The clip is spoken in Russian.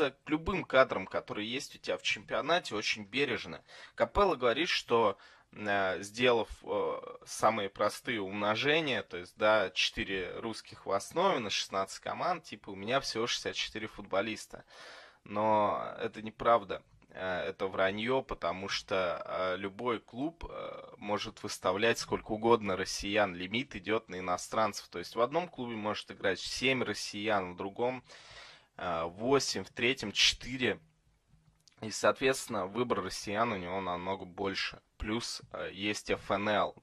относиться к любым кадрам, которые есть у тебя в чемпионате, очень бережно. Капелла говорит, что э, сделав э, самые простые умножения, то есть, да, 4 русских в основе на 16 команд, типа, у меня всего 64 футболиста. Но это неправда э, это вранье, потому что любой клуб может выставлять сколько угодно россиян. Лимит идет на иностранцев. То есть в одном клубе может играть 7 россиян, в другом 8, а, в третьем 4. И, соответственно, выбор россиян у него намного больше. Плюс а, есть ФНЛ,